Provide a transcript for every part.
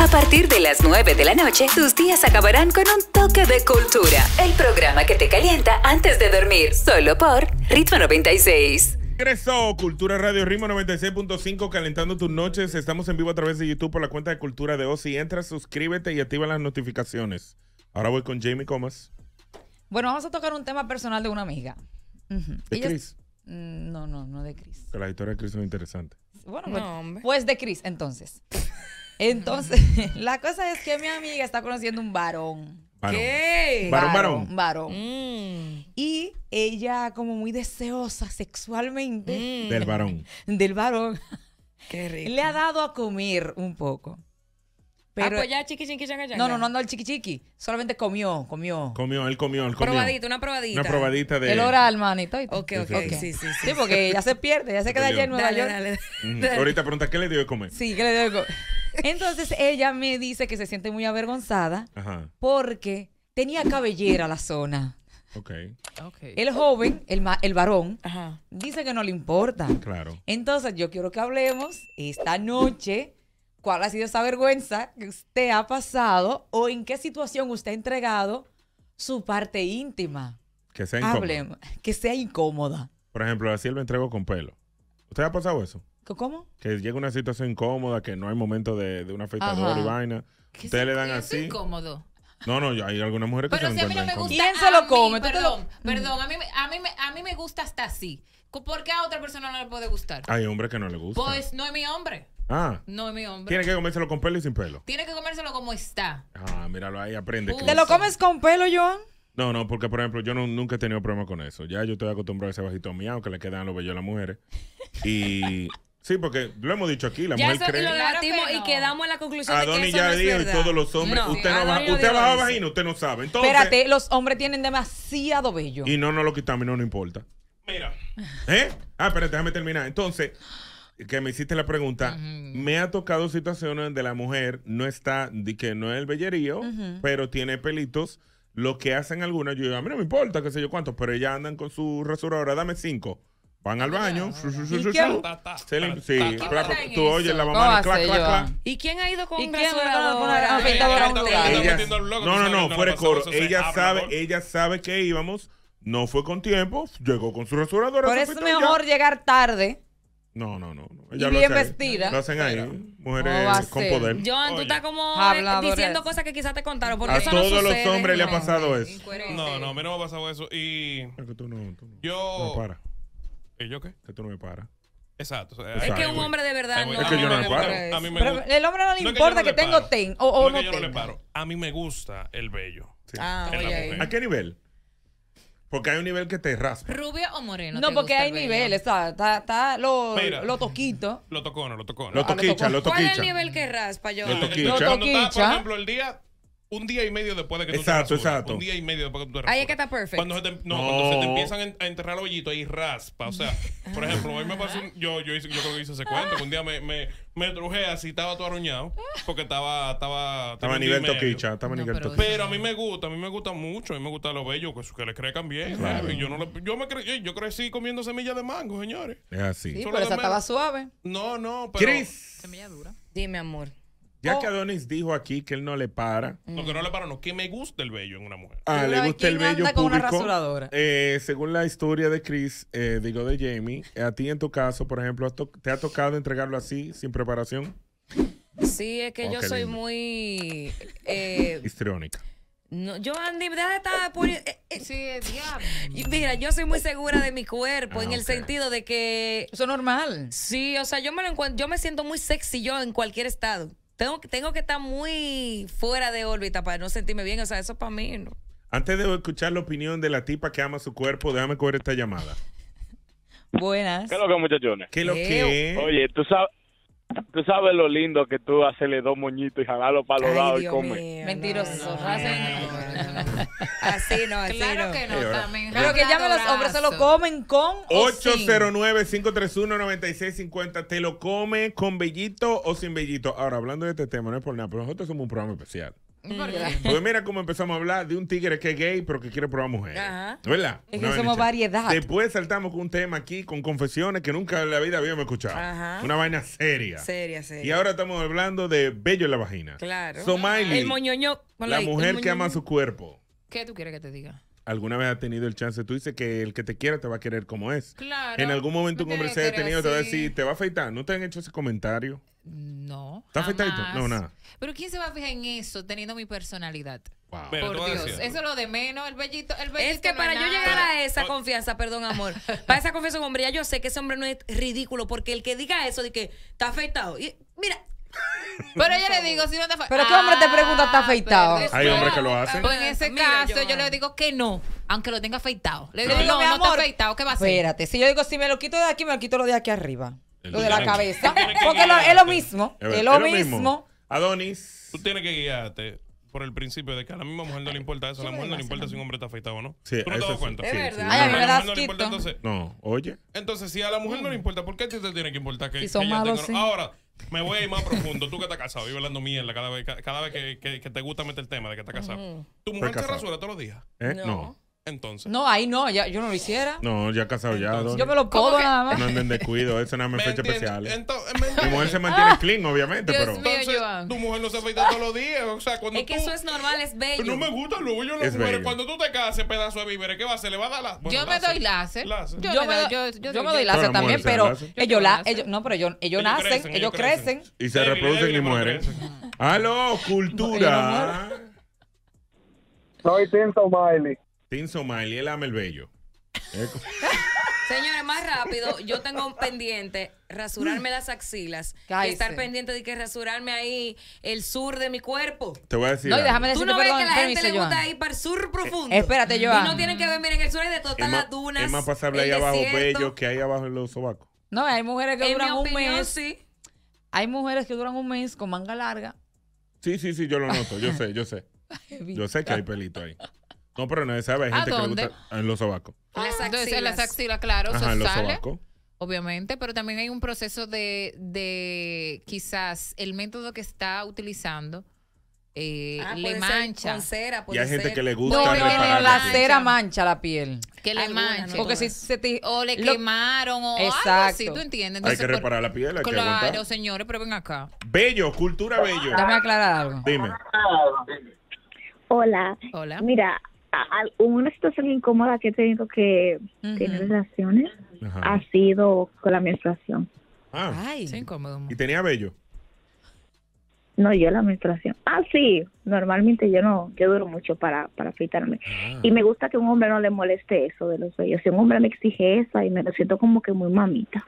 A partir de las 9 de la noche, tus días acabarán con un toque de cultura. El programa que te calienta antes de dormir, solo por Ritmo 96. Regreso, Cultura Radio Ritmo 96.5, calentando tus noches. Estamos en vivo a través de YouTube por la cuenta de Cultura de Oz. Entra, suscríbete y activa las notificaciones. Ahora voy con Jamie Comas. Bueno, vamos a tocar un tema personal de una amiga. ¿De Cris? Mm, no, no, no de Cris. la historia de Chris es interesante. Bueno, pues, pues de Chris, entonces. Entonces, la cosa es que mi amiga está conociendo un varón. ¿Qué? Varón, varón. Varón. Mm. Y ella, como muy deseosa sexualmente. Mm. Del varón. Del varón. Qué rico. Le ha dado a comer un poco. Ah, Pero, ah, pues ya chiqui chiqui chiqui, No, no, no andó el chiqui chiqui. Solamente comió, comió. Comió, él comió, él comió. Probadita, una probadita. Una probadita de. El oral, manito. Ok, ok, ok. okay. Sí, sí, sí, sí. porque ya se pierde, ya se queda allá en Nueva York. Ahorita pregunta, ¿qué le dio de comer? Sí, ¿qué le dio de comer? Entonces ella me dice que se siente muy avergonzada porque tenía cabellera la zona. Okay. El joven, el, el varón, dice que no le importa. Claro. Entonces yo quiero que hablemos esta noche cuál ha sido esa vergüenza que usted ha pasado o en qué situación usted ha entregado su parte íntima. Que sea incómoda. que sea incómoda. Por ejemplo, así él entrego con pelo. ¿Usted ha pasado eso? ¿Cómo? Que llega una situación incómoda, que no hay momento de, de una afeitadora y vaina. usted le dan así. No, no, hay algunas mujeres que se si a mí no me gusta, ¿Quién se lo come? perdón, mm. perdón, a mí, me gusta hasta así. ¿Por qué a otra persona no le puede gustar? Hay hombres que no le gustan. Pues no es mi hombre. Ah. No es mi hombre. Tiene que comérselo con pelo y sin pelo. Tiene que comérselo como está. Ah, míralo ahí, aprende. ¿Te lo comes con pelo, Joan? No, no, porque por ejemplo, yo nunca he tenido problema con eso. Ya yo estoy acostumbrado a ese bajito mío, que le quedan los bellos a las mujeres. Y Sí, porque lo hemos dicho aquí, la mujer cree. y quedamos en la conclusión de que ya todos los hombres, usted, no va, usted vagina, usted no sabe. Entonces, Espérate, los hombres tienen demasiado bello. Y no, no lo quitamos, no, no importa. Mira. ¿Eh? Ah, espérate, déjame terminar. Entonces, que me hiciste la pregunta, me ha tocado situaciones donde la mujer no está, que no es el bellerío, pero tiene pelitos. Lo que hacen algunas, yo digo, a mí no me importa, qué sé yo cuántos, pero ellas andan con su rasuradora, dame cinco. Van al baño. Sí. tú oyes la mamá. Clac, clac, ¿Y quién ha ido con un rasurador? No, no, no, fuera coro. Ella sabe, ella sabe que íbamos. No fue con tiempo. Llegó con su restaurador Por eso es mejor llegar tarde. No, no, no. Ella y bien vestida. Lo hacen ahí. Mujeres con poder. Joan, tú estás como eh, diciendo cosas que quizás te contaron. Porque a todos los hombres le ha pasado eso. No, no, a mí no me ha pasado eso. Y. que tú no. yo. ¿Y yo qué? Que tú no me paras. Exacto. Es que un hombre de verdad no. Es que yo no le paro. el hombre no le importa que, tengo ten o, no, yo no le paro. A mí me gusta el bello. Ah, ¿A qué nivel? Porque hay un nivel que te raspa. ¿Rubio o moreno? No, porque hay niveles. Está, está, lo, lo toquito. Lo tocono, lo tocono. Lo toquicha, ah, lo toquicha. ¿Cuál es el nivel que raspa yo? Lo toquicha. Lo toquicha. por ejemplo, el día un día y medio después de que tú exacto, te Exacto, Un día y medio después de que tú te Ahí es que está perfecto. Cuando se te, no, cuando se te empiezan a enterrar los hoyitos ahí raspa. O sea, por ejemplo, a mí me pasó yo, yo, hice, yo creo que hice ese cuento. Que un día me, me, me así, estaba todo arruñado. Porque estaba... Estaba, estaba a nivel toquicha. Estaba nivel pero, toquicha. pero a mí me gusta, a mí me gusta mucho. A mí me gusta lo bello, que, que le crezcan bien. Yo, no le, yo, me yo crecí comiendo semillas de mango, señores. Es así. pero esa estaba suave. No, no, pero... Semilla dura. Dime, amor. Ya oh. que Adonis dijo aquí que él no le para. No, que no le para, no, que me gusta el vello en una mujer. Ah, le gusta el vello con una eh, según la historia de Chris, eh, digo de Jamie, eh, a ti en tu caso, por ejemplo, ¿te ha tocado entregarlo así, sin preparación? Sí, es que oh, yo soy muy... Histriónica. No, yo, Andy, deja de estar poniendo. diablo. Mira, yo soy muy segura de mi cuerpo ah, en el sentido de que. Eso es normal. Sí, o sea, yo me lo encuentro, yo me siento muy sexy yo en cualquier estado. Tengo, tengo que estar muy fuera de órbita para no sentirme bien. O sea, eso es para mí. ¿no? Antes de escuchar la opinión de la tipa que ama su cuerpo, déjame coger esta llamada. Buenas. ¿Qué es lo que, muchachones? ¿Qué es lo que? Oye, tú sabes, Tú sabes lo lindo que tú hacerle dos moñitos y jalarlo para los lados y comes Mentiroso. No, así no, claro que no, Pero que los hombres, se lo comen con 809-531-9650. ¿Te lo come con bellito o sin bellito? Ahora, hablando de este tema, no es por nada, pero nosotros somos un programa especial. Pues Porque mira cómo empezamos a hablar de un tigre que es gay, pero que quiere probar mujer. Ajá. ¿Verdad? Es que somos variedad. Después saltamos con un tema aquí, con confesiones que nunca en la vida habíamos escuchado. Ajá. Una vaina seria. Seria, seria. Y ahora estamos hablando de bello en la vagina. Claro. Somile. El moñoño. La mujer que ama su cuerpo. ¿Qué tú quieres que te diga? alguna vez has tenido el chance, tú dices que el que te quiera te va a querer como es. Claro. En algún momento un hombre se ha detenido, te va a decir, te va a afeitar. ¿No te han hecho ese comentario? No. ¿Está afeitado, No, nada. Pero ¿quién se va a fijar en eso teniendo mi personalidad? Por Dios, eso es lo de menos, el bellito, el bellito Es que para yo llegar a esa confianza, perdón, amor, para esa confianza, hombre, ya yo sé que ese hombre no es ridículo, porque el que diga eso de que está afeitado mira, pero yo le digo, si no te Pero qué hombre te ah, pregunta, ¿está afeitado? Hay hombres que lo hacen. Pues en ese caso, yo, le digo que no, aunque lo tenga afeitado. Le digo, no, no, está afeitado, ¿qué va a hacer? Espérate, si yo digo, si me lo quito de aquí, me lo quito lo de aquí arriba lo de la cabeza. Porque es lo mismo. Es, lo mismo. Adonis. Tú tienes que guiarte por el principio de que a la misma mujer no le importa eso. A la mujer no le importa si un hombre está afeitado o no. Sí, Tú no te das cuenta. Es verdad. Ay, a la mujer no no, importa, entonces, no, oye. Entonces, si a la mujer no le mm. importa, ¿por qué a ti te tiene que importar que, si son tenga... Ahora, me voy a ir más profundo. Tú que estás casado y hablando mierda cada vez, cada vez que, te gusta meter el tema de que estás casado. Tú -huh. ¿Tu mujer se rasura todos los días? ¿Eh? no. Entonces. No, ahí no, ya, yo no lo hiciera. No, ya casado ya. yo me lo pongo nada más. No anden cuido, eso nada más fecha especial. tu Mi mujer se mantiene ah. clean, obviamente, pero. entonces, tu mujer no se afeita todos los días. O sea, cuando es que eso es normal, es bello. No me gusta luego yo las pero Cuando tú te casas, pedazo de víveres, ¿qué va a hacer? ¿Le va a dar la, yo me doy láser. Yo, me doy, yo, láser también, pero ellos, la, no, pero ellos, ellos, nacen, ellos crecen. Y se reproducen y mueren. ¡Aló, cultura! Soy Tinto Miley. Tim Somalia, él ama el bello. Señores, más rápido, yo tengo pendiente rasurarme las axilas. Y estar pendiente de que rasurarme ahí el sur de mi cuerpo. Te voy a decir. No, déjame decirte, Tú no ves que la gente le gusta ir para el sur eh, profundo. espérate, yo. Y no tienen que ver, miren, el sur es de todas las dunas. Es más pasable ahí abajo, bello, que ahí abajo en los sobacos. No, hay mujeres que duran un mes. Sí. Hay mujeres que duran un mes con manga larga. Sí, sí, sí, yo lo noto, yo sé, yo sé. Yo sé que hay pelito ahí. No, pero no sabe, hay gente que le gusta en los sobacos. Ah, las Entonces, las axilas, claro, Obviamente, pero también hay un proceso de, de quizás el método que está utilizando. Eh, ah, le mancha. y hay gente que le gusta. No, la cera mancha la piel. Que le mancha. porque si se te, o le quemaron o exacto. algo así, ¿tú entiendes? hay que reparar la piel. claro, señores, pero ven acá. Bello, cultura bello. Dame aclarado algo. Dime. Hola. Hola. Mira, una situación incómoda que he tenido que tener relaciones ha sido con la menstruación. Ah. incómodo. ¿Y tenía bello? No, yo la menstruación. Ah, sí, normalmente yo no, yo duro mucho para, para afeitarme. Ah. Y me gusta que un hombre no le moleste eso de los bellos. Si un hombre me exige eso y me lo siento como que muy mamita.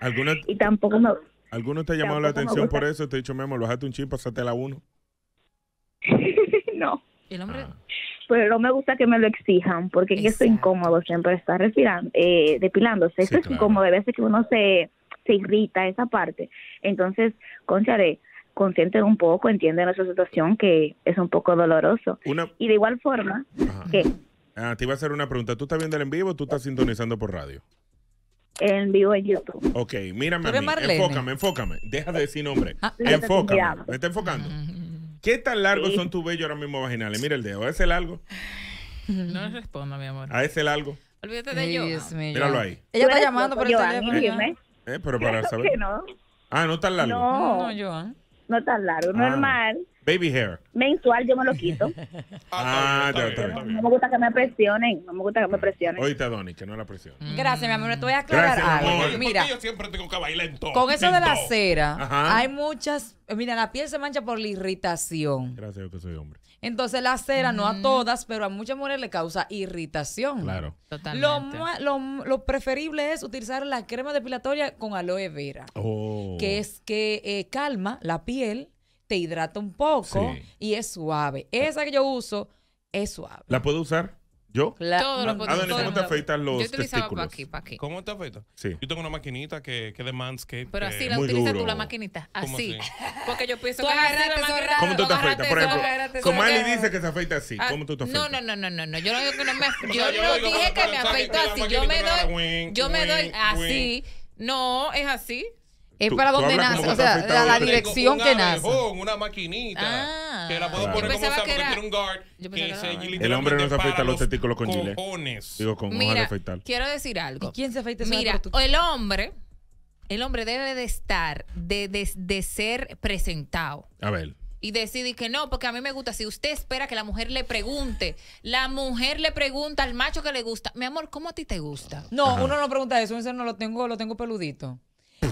y tampoco me... ¿Alguno te ha llamado la atención por eso? Te he dicho, Memo, lo un chip, pásatela uno. no. el hombre? Ah pero no me gusta que me lo exijan, porque que es incómodo siempre estar respirando, eh, depilándose. eso es incómodo, de veces que uno se, se irrita esa parte. Entonces, de, consienten un poco, entienden nuestra situación, que es un poco doloroso. Y de igual forma, que... Ah, te iba a hacer una pregunta. ¿Tú estás viendo el en vivo o tú estás sintonizando por radio? en vivo en YouTube. Ok, mírame a mí. Enfócame, enfócame. Deja de decir nombre. Ah, enfócame. Me está enfocando. ¿Qué tan largos son tus bellos ahora mismo vaginales? Mira el dedo, ¿es el largo? No le mi amor. ¿A ese largo? Olvídate de yo. Míralo ahí. Ella está llamando por el teléfono. Eh, pero para saber. No. Ah, no tan largo. No, no, yo. No tan largo, ah. normal baby hair. Mensual yo me lo quito. ah, está No, me gusta que me presionen, no me gusta que me presionen. Oíste, Donny, que no la presión. Mm. Gracias, mi amor, te voy a aclarar algo. Mira, yo siempre tengo que bailar en todo. Con eso de la cera, hay muchas, mira, la piel se mancha por la irritación. Gracias yo que soy hombre. Entonces la cera, no a mm. todas, pero a muchas mujeres le causa irritación. Claro. Totalmente. Lo, preferible es utilizar la crema depilatoria con aloe vera, oh. que es que eh, calma la piel te hidrata un poco y es suave. Esa que yo uso es suave. ¿La puedo usar? ¿Yo? todo lo puedo, ah, usar. ¿cómo te afeitas los yo utilizaba Para aquí, ¿Cómo te afeitas? Sí. Yo tengo una maquinita que, que de manscape. Pero así la utilizas tú, la maquinita. Así. Porque yo pienso que así la ¿Cómo tú te afeitas? Por ejemplo, Comali dice que se afeita así. Ah, ¿Cómo tú te afeitas? No, no, no, no, no. Yo no, que no me Yo no dije que me afeito así. Yo me doy, yo me doy así. No, es así. Es para donde nace, o sea, la, dirección que nace. Una maquinita ah. que la puedo poner como porque era, un guard. Que el hombre no se afeita los testículos con chile. Digo, con Mira, Quiero decir algo. ¿Y quién se afeita Mira, el hombre, el hombre debe de estar, de, de, ser presentado. A ver y decidir que no, porque a mí me gusta. Si usted espera que la mujer le pregunte, la mujer le pregunta al macho que le gusta, mi amor, ¿cómo a ti te gusta? No, uno no pregunta eso, uno dice, no lo tengo, lo tengo peludito.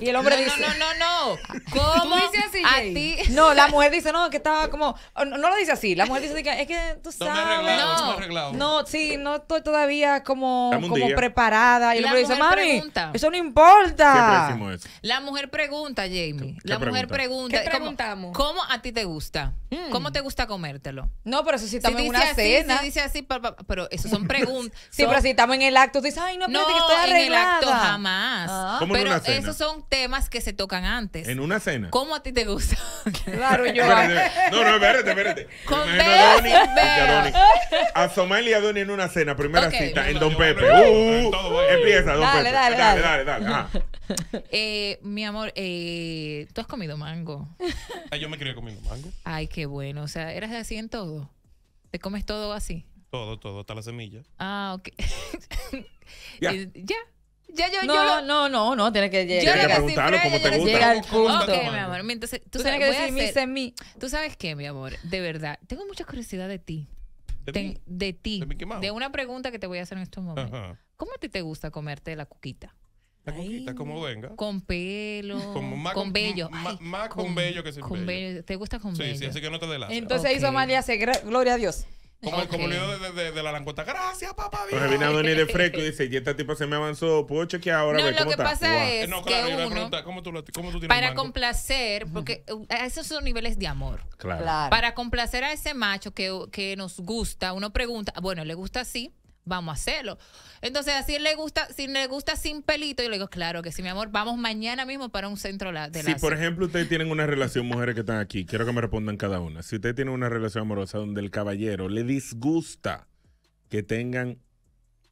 Y el hombre dice. No, no, no, no. ¿Cómo? a ti. No, la mujer dice, no, que estaba como. Oh, no, lo dice así. La mujer dice es que tú sabes. No, no. sí, no estoy todavía como, como preparada. Y el hombre dice, mami, eso no importa. La mujer pregunta, Jamie. La mujer pregunta. ¿Qué preguntamos? ¿Cómo, a ti te gusta? Mm. ¿Cómo te gusta comértelo? No, pero eso sí estamos en una cena. Si dice así, pero eso son preguntas. sí, pero si estamos en el acto, dices, ay, no, pero no, que estoy arreglada. en el acto jamás. Ah. Pero eso son temas que se tocan antes. En una cena. ¿Cómo a ti te gusta? Claro, yo. no, no, espérate, espérate. Con A Somalia y a Doni en una cena, primera cita, en Don Pepe. Uh, empieza, Don Pepe. Dale, dale, dale. dale, eh, mi amor, eh, ¿tú has comido mango? Ay, ah, yo me quería comiendo mango. Ay, qué bueno. O sea, ¿eras así en todo? ¿Te comes todo así? Todo, todo, hasta la semilla. Ah, ok. ya. Eh, ya yo, no, no, no, no, tienes que llegar. Tienes que preguntarlo como te gusta. Llega al punto. Ok, mi amor, entonces tú, sabes, que mi en Tú sabes qué, mi amor, de verdad, tengo mucha curiosidad de ti. De, ti. De, de, una pregunta que te voy a hacer en estos momentos. ¿Cómo a ti te gusta comerte la cuquita? La cuquita, como venga. Con pelo. Con, más bello. Más con, bello que sin con bello. ¿Te gusta con sí, bello? Sí, así que no te delaces. Entonces okay. hizo Amalia, gloria a Dios. Como el comunidad de, de, la langosta Gracias, papá. Dios. Pues viene a venir de fresco y dice, y esta tipa se me avanzó, puedo chequear ahora. No, ver, lo que pasa es no, claro, que uno, pregunta, ¿cómo tú, cómo tú tienes para complacer, porque eh, esos son niveles de amor. Claro. claro. Para complacer a ese macho que, que nos gusta, uno pregunta, bueno, ¿le gusta así? vamos a hacerlo. Entonces, así le gusta, si le gusta sin pelito, yo le digo, claro que sí, mi amor, vamos mañana mismo para un centro de Si, por ejemplo, ustedes tienen una relación, mujeres que están aquí, quiero que me respondan cada una. Si usted tiene una relación amorosa donde el caballero le disgusta que tengan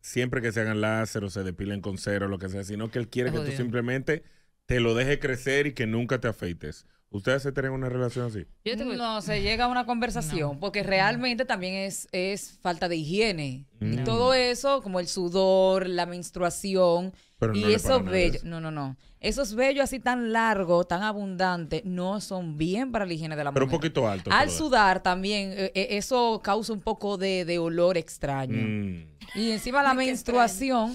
siempre que se hagan láser o se depilen con cero, lo que sea, sino que él quiere que tú simplemente te lo deje crecer y que nunca te afeites. ¿Ustedes se tienen una relación así? No, se llega a una conversación, porque realmente también es, es falta de higiene. Y mm. todo eso, como el sudor, la menstruación, y esos eso No, no, no. Esos vellos así tan largos, tan abundantes, no son bien para la higiene de la mujer. Pero un poquito alto. Al sudar también, eh, eh, eso causa un poco de, olor extraño. Mm. Y encima la menstruación.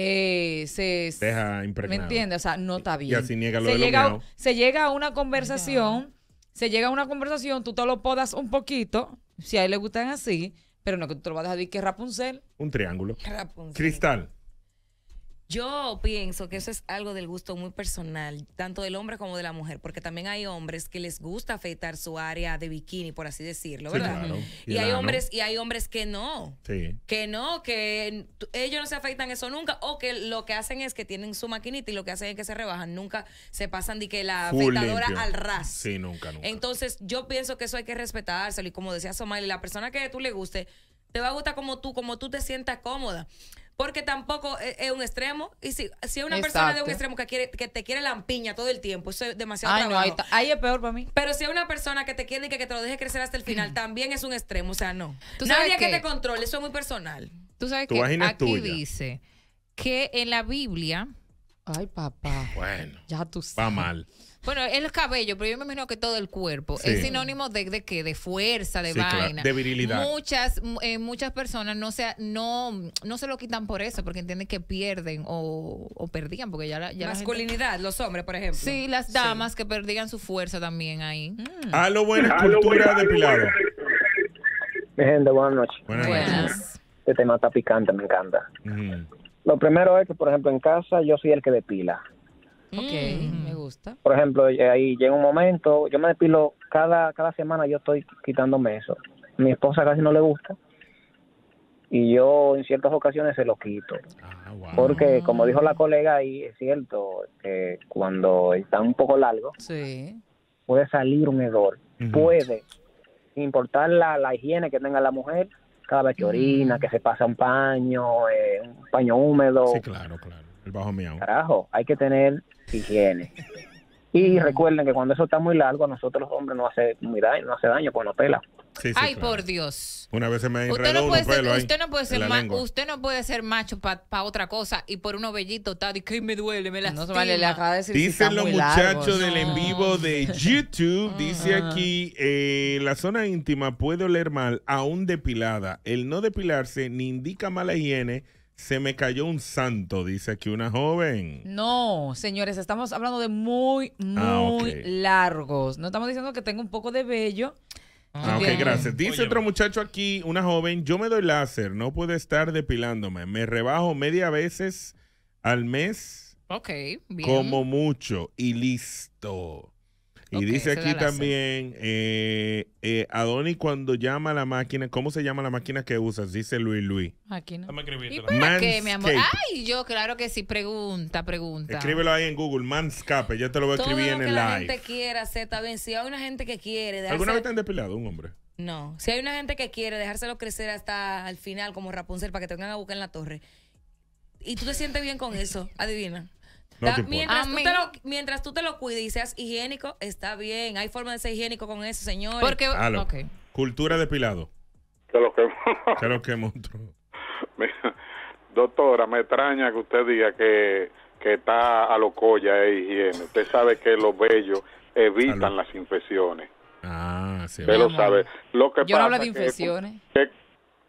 Eh, se deja impregnado. ¿Me entiendes? O sea, no está bien. se, llega, se llega a una conversación, se llega a una conversación, tú te lo podas un poquito, si a él le gustan así, pero no que tú te lo vas a dejar que Rapunzel. Un triángulo. Cristal. Yo pienso que eso es algo del gusto muy personal, tanto del hombre como de la mujer, porque también hay hombres que les gusta afeitar su área de bikini, por así decirlo, ¿verdad? y, hay hombres y hay hombres que no, sí. que no, que ellos no se afeitan eso nunca, o que lo que hacen es que tienen su maquinita y lo que hacen es que se rebajan, nunca se pasan de que la afeitadora al ras. Sí, nunca, nunca. Entonces yo pienso que eso hay que respetárselo y como decía Somali, la persona que tú le guste te va a gustar como tú, como tú te sientas cómoda porque tampoco e-, es, un extremo. Y si, si es una persona de un extremo que quiere que te quiere la lampiña todo el tiempo, eso es demasiado trabajo. No, ahí, es peor para mí. Pero si es una persona que te quiere y que te lo deje crecer hasta el final, mm. también es un extremo. O sea, no. ¿Tú Nadie que te controle, eso es muy personal. Tú sabes que aquí dice que en la Biblia Ay, papá. Bueno. Ya tú sabes. Va mal. Bueno, es el cabello, pero yo me imagino que todo el cuerpo. Es sinónimo de, de qué? De fuerza, de vaina. De virilidad. Muchas, eh, muchas personas no se, no, no se lo quitan por eso, porque entienden que pierden o, perdían, porque ya la. Ya Masculinidad, los hombres, por ejemplo. Sí, las damas que perdían su fuerza también ahí. Mm. A lo bueno, cultura Pilar. Gente, buenas noches. Buenas. noches. Este tema está picante, me encanta. Lo primero es que, por ejemplo, en casa yo soy el que depila. Ok, me gusta. Por ejemplo, eh, ahí llega un momento, yo me depilo cada, cada semana, yo estoy quitándome eso. Mi esposa casi no le gusta y yo en ciertas ocasiones se lo quito. Ah, Porque como dijo la colega ahí, es cierto, que cuando está un poco largo, puede salir un hedor. Puede, importar la higiene que tenga la mujer, cada que orina, mm. que se pasa un paño, eh, un paño húmedo. claro, claro. El bajo miau. Carajo, hay que tener higiene. Y recuerden que cuando eso está muy largo, a nosotros los hombres no hace muy daño, no hace daño, pues no pela. Ay, por Dios. Una vez se me usted no puede ser, usted no puede ser, macho para otra cosa y por un ovellito Tati, que me duele, me lastima. No vale, le Dicen los muchachos del en vivo de YouTube, dice aquí, eh, la zona íntima puede oler mal aún depilada. El no depilarse ni indica mala higiene. Se me cayó un santo, dice aquí una joven. No, señores, estamos hablando de muy, ah, muy largos. No estamos diciendo que tenga un poco de vello, Ah, ah, ok, gracias. Dice otro muchacho aquí, una joven, yo me doy láser, no puedo estar depilándome. Me rebajo media veces al mes. Ok, bien. Como mucho y listo. Y dice aquí también, eh, eh, Adoni cuando llama a la máquina, ¿cómo se llama la máquina que usas? Dice Luis Luis. Máquina. ¿Y qué, mi amor? Ay, yo claro que sí, pregunta, pregunta. Escríbelo ahí en Google, Manscape, yo te lo voy a escribir en lo que el la gente quiera hacer, también, Si hay una gente que quiere... ¿Alguna vez te han depilado un hombre? No. Si hay una gente que quiere dejárselo crecer hasta el final, como Rapunzel, para que te vengan a buscar en la torre, y tú te sientes bien con eso, adivina mientras, tú te lo, mientras, cuides y seas higiénico, está bien. Hay forma de ser higiénico con eso, señor, Porque, Cultura depilado. Que que, lo que doctora, me extraña que usted diga que, está a lo colla de eh, higiene. Usted sabe que los bellos evitan las infecciones. Ah, sí. Usted lo sabe. Lo que Yo no hablo de infecciones.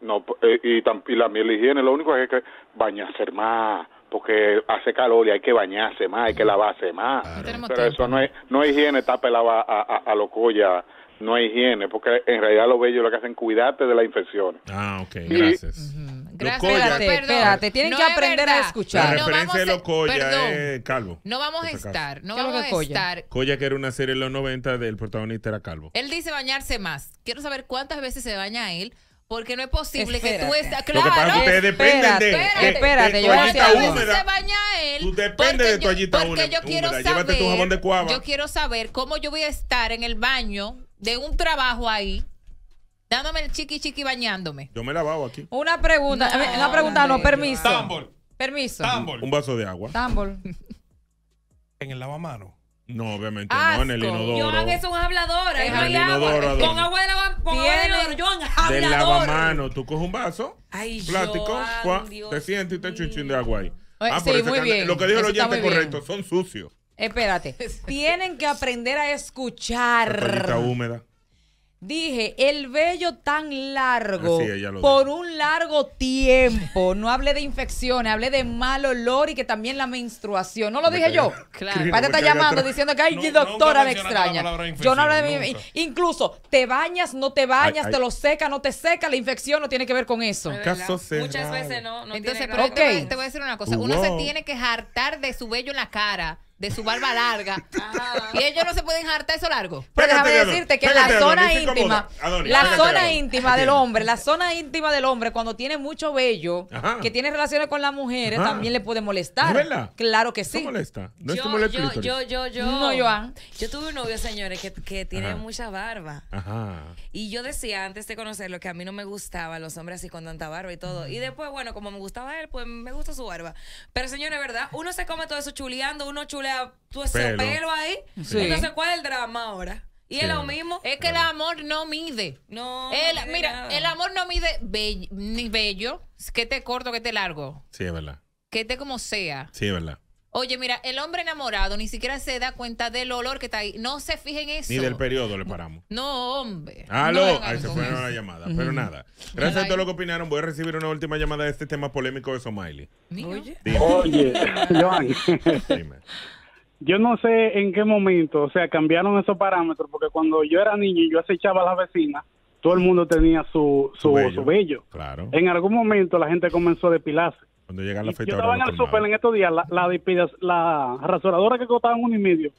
no, eh, y, la miel higiene, lo único es que bañarse más porque hace calor y hay que bañarse más, hay que lavarse más. Pero eso no es, no higiene, está pelado a, a, lo colla, no hay higiene, porque en realidad bello es lo que hacen cuidarte de la infección. Ah, ok, gracias. Gracias, Te tienen que aprender a escuchar. La referencia no Locoya Calvo. No vamos a estar, no vamos a estar. Coya que era una serie en los 90 del protagonista era Calvo. Él dice bañarse más. Quiero saber cuántas veces se baña él porque no es posible que tú estés. Claro. Lo que pasa es que ustedes dependen de, espérate, yo toallita Se húmeda. Él tú dependes de toallita húmeda. porque Yo quiero Saber, Llévate tu jabón de Yo quiero saber cómo yo voy a estar en el baño de un trabajo ahí dándome el chiqui chiqui bañándome. Yo me lavo aquí. Una pregunta, no, una pregunta, no, permiso. Tambor. Permiso. Tambor. Un vaso de agua. Tambor. en el lavamanos. No, obviamente no, en el inodoro. Joan es un hablador, ahí hay agua. Con agua de la con agua de inodoro, hablador. lavamano, tú coges un vaso, plástico, te sientes y te echas de agua ahí. Ah, sí, muy bien. Lo que dijo el oyente correcto, son sucios. Espérate, tienen que aprender a escuchar. La húmeda. Dije, el vello tan largo por un largo tiempo. No hablé de infecciones, hablé de mal olor y que también la menstruación. No lo dije yo. Claro. te está llamando diciendo que hay doctora me extraña. Yo no hablo de Incluso, te bañas, no te bañas, te lo seca, no te seca. La infección no tiene que ver con eso. Muchas veces no. no Entonces, pero te, voy a, decir una cosa. Uno se tiene que hartar de su vello en la cara de su barba larga. Ah. Y ellos no se pueden jartar eso largo. Pero déjame decirte que la zona íntima, la zona íntima del hombre, la zona íntima del hombre, cuando tiene mucho vello, que tiene relaciones con las mujeres, también le puede molestar. Claro que sí. ¿No molesta? ¿No yo, yo, yo, yo, yo, Joan. Yo tuve un novio, señores, que, tiene mucha barba. Ajá. Y yo decía antes de conocerlo que a mí no me gustaban los hombres así con tanta barba y todo. Mm. Y después, bueno, como me gustaba él, pues me gusta su barba. Pero señores, ¿verdad? Uno se come todo eso chuleando, uno chulea tu ese pelo, ahí. Entonces, ¿cuál es el drama ahora? Y es lo mismo. Es que el amor no mide. No. mira, el amor no mide ni bello, que te corto, que te largo. Sí, es verdad. Que te como sea. Sí, es verdad. Oye, mira, el hombre enamorado ni siquiera se da cuenta del olor que está ahí. No se fije en eso. Ni del periodo le paramos. No, hombre. Aló. ahí se fue la llamada. Pero nada. Gracias a todos los que opinaron. Voy a recibir una última llamada de este tema polémico de Somaili. Oye. Oye, Yo no sé en qué momento, o sea, cambiaron esos parámetros, porque cuando yo era niño y yo acechaba a las vecinas, todo el mundo tenía su, su, vello. Claro. En algún momento la gente comenzó a depilarse. Cuando llegan las Yo estaba en el súper en estos días, la, la, la rasuradora que costaban uno y medio,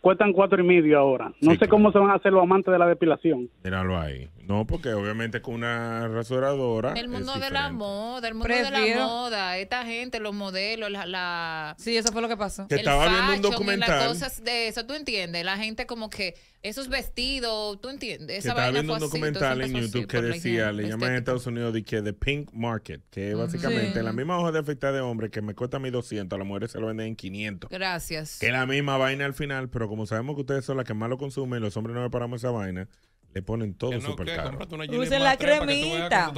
cuestan cuatro y medio ahora. No sé cómo se van a hacer los amantes de la depilación. Míralo ahí. No, porque obviamente con una rasuradora. El mundo de la moda, el mundo de la moda, esta gente, los modelos, la. sí, eso fue lo que pasó. estaba viendo un documental. Las cosas de eso, tú entiendes. La gente, como que esos vestidos, tú entiendes. Esa estaba viendo un documental en YouTube que decía, le llaman en Estados Unidos de que The Pink Market, que básicamente la misma hoja de afectada de hombre que me cuesta a mí 200, a las mujeres se lo venden en 500. Gracias. Que es la misma vaina al final, pero como sabemos que ustedes son las que más lo consumen, los hombres no reparamos esa vaina. Le ponen todo súper caro. Usen la cremita.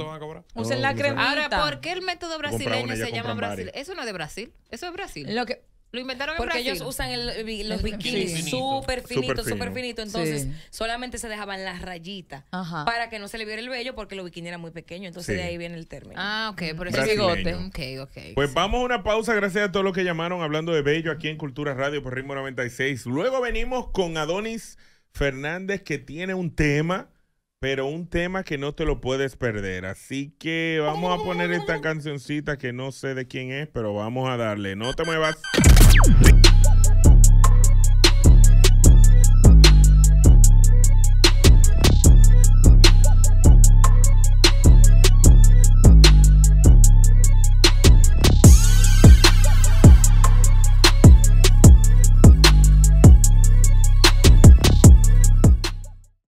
Usen la cremita. Ahora, ¿por qué el método brasileño se llama Brasil? Eso no es de Brasil. Eso es Brasil. Lo que, lo inventaron en Porque ellos usan los bikinis súper finitos, súper finitos. Finito. Entonces, solamente se dejaban las rayitas para que no se le viera el vello porque los bikinis eran muy pequeños. Entonces, de ahí viene el término. Ah, ok. Por eso es bigote. Ok, ok. Pues vamos a una pausa. Gracias a todos los que llamaron hablando de vello aquí en Cultura Radio por Ritmo 96. Luego venimos con Adonis Fernández que tiene un tema, pero un tema que no te lo puedes perder. Así que vamos a poner esta cancioncita que no sé de quién es, pero vamos a darle. No te muevas.